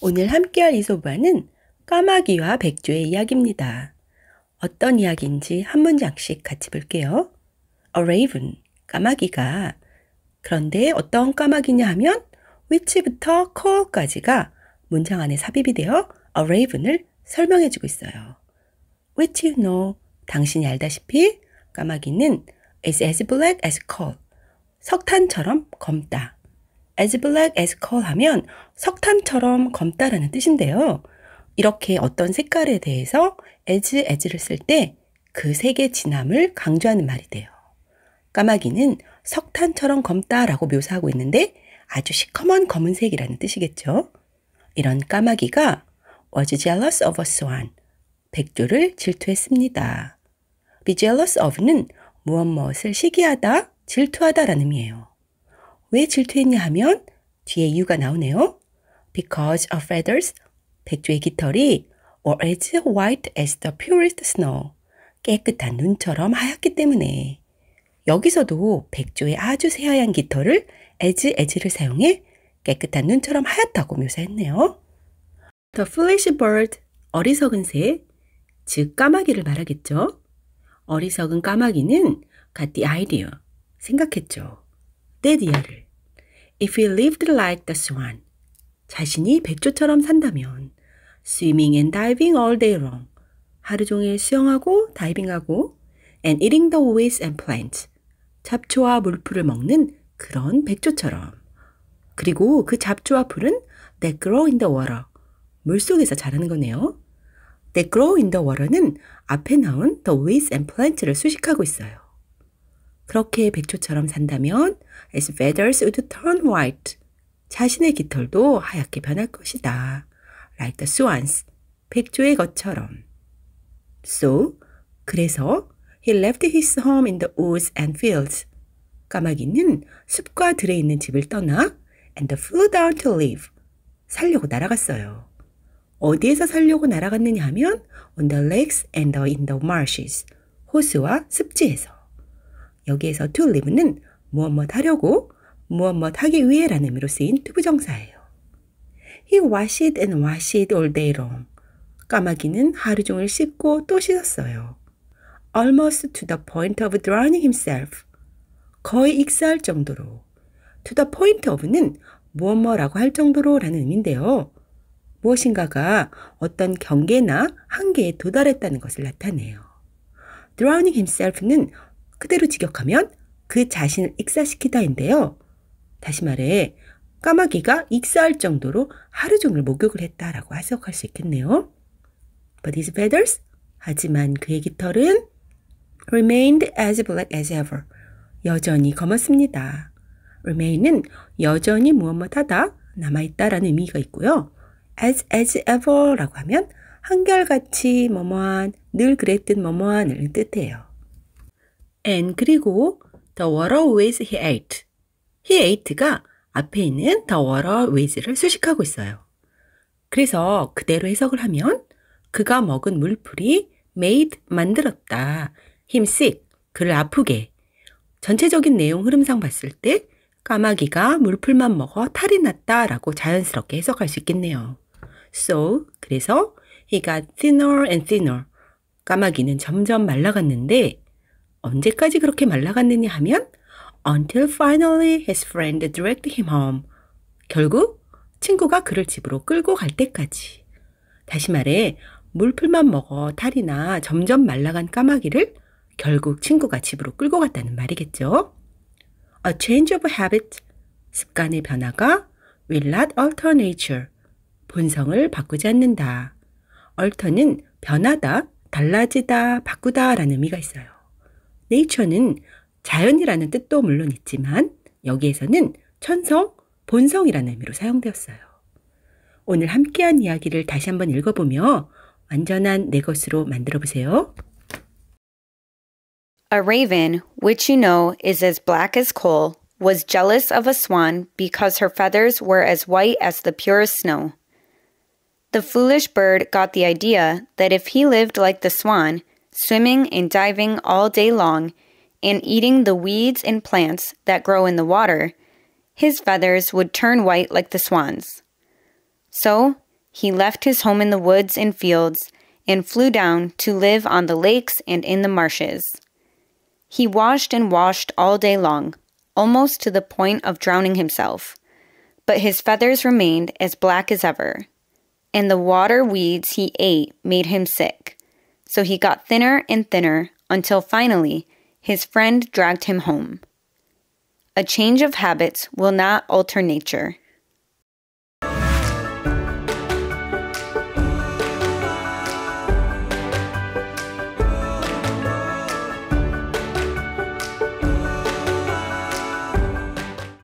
오늘 함께할 이소부화는 까마귀와 백조의 이야기입니다. 어떤 이야기인지 한 문장씩 같이 볼게요. A raven, 까마귀가. 그런데 어떤 까마귀냐 하면 which부터 call까지가 문장 안에 삽입이 되어 a raven을 설명해주고 있어요. which you know, 당신이 알다시피 까마귀는 is as black as coal, 석탄처럼 검다. as black as coal 하면 석탄처럼 검다라는 뜻인데요. 이렇게 어떤 색깔에 대해서 as, as를 쓸 때 그 색의 진함을 강조하는 말이 돼요. 까마귀는 석탄처럼 검다라고 묘사하고 있는데 아주 시커먼 검은색이라는 뜻이겠죠. 이런 까마귀가 was jealous of a swan, 백조를 질투했습니다. be jealous of는 무엇 무엇을 시기하다, 질투하다라는 의미예요. 왜 질투했냐 하면 뒤에 이유가 나오네요. Because of feathers, 백조의 깃털이 or as white as the purest snow, 깨끗한 눈처럼 하얗기 때문에 여기서도 백조의 아주 새하얀 깃털을 as, as를 사용해 깨끗한 눈처럼 하얗다고 묘사했네요. The foolish bird, 어리석은 새, 즉 까마귀를 말하겠죠. 어리석은 까마귀는 got the idea, 생각했죠. 때디아를 If he lived like the swan 자신이 백조처럼 산다면 swimming and diving all day long 하루 종일 수영하고 다이빙하고 and eating the weeds and plants 잡초와 물풀을 먹는 그런 백조처럼 그리고 그 잡초와 풀은 that grow in the water 물속에서 자라는 거네요. that grow in the water는 앞에 나온 the weeds and plant를 수식하고 있어요. 그렇게 백조처럼 산다면 as feathers would turn white. 자신의 깃털도 하얗게 변할 것이다. like the swans. 백조의 것처럼. So, 그래서 he left his home in the woods and fields. 까마귀는 숲과 들에 있는 집을 떠나 and flew down to live. 살려고 날아갔어요. 어디에서 살려고 날아갔느냐 하면 on the lakes and in the marshes. 호수와 습지에서. 여기에서 to live는 무엇무엇 하려고, 무엇무엇 하기 위해 라는 의미로 쓰인 투부정사예요. He washed and washed all day long. 까마귀는 하루 종일 씻고 또 씻었어요. Almost to the point of drowning himself. 거의 익사할 정도로. To the point of는 무엇뭐라고 할 정도로 라는 의미인데요. 무엇인가가 어떤 경계나 한계에 도달했다는 것을 나타내요. Drowning himself는 그대로 직역하면 그 자신을 익사시키다인데요. 다시 말해 까마귀가 익사할 정도로 하루 종일 목욕을 했다라고 해석할 수 있겠네요. But his feathers, 하지만 그의 깃털은 remained as black as ever, 여전히 검었습니다. remain은 여전히 무엇무엇하다, 남아있다라는 의미가 있고요. as as ever라고 하면 한결같이 뭐뭐한, 늘 그랬듯 뭐뭐한을 뜻해요. and 그리고 the water with he ate. he ate가 앞에 있는 the water with를 수식하고 있어요. 그래서 그대로 해석을 하면 그가 먹은 물풀이 made 만들었다. him sick 그를 아프게. 전체적인 내용 흐름상 봤을 때 까마귀가 물풀만 먹어 탈이 났다라고 자연스럽게 해석할 수 있겠네요. So 그래서 he got thinner and thinner. 까마귀는 점점 말라갔는데 언제까지 그렇게 말라갔느냐 하면 until finally his friend dragged him home. 결국 친구가 그를 집으로 끌고 갈 때까지. 다시 말해 물풀만 먹어 탈이나 점점 말라간 까마귀를 결국 친구가 집으로 끌고 갔다는 말이겠죠. A change of habit, 습관의 변화가 will not alter nature, 본성을 바꾸지 않는다. alter는 변하다, 달라지다, 바꾸다 라는 의미가 있어요. nature는 자연이라는 뜻도 물론 있지만 여기에서는 천성, 본성이라는 의미로 사용되었어요. 오늘 함께한 이야기를 다시 한번 읽어보며 완전한 내 것으로 만들어 보세요. A raven, which you know is as black as coal, was jealous of a swan because her feathers were as white as the purest snow. The foolish bird got the idea that if he lived like the swan, swimming and diving all day long, and eating the weeds and plants that grow in the water, his feathers would turn white like the swans. So he left his home in the woods and fields and flew down to live on the lakes and in the marshes. He washed and washed all day long, almost to the point of drowning himself, but his feathers remained as black as ever, and the water weeds he ate made him sick. So he got thinner and thinner until finally his friend dragged him home. A change of habits will not alter nature.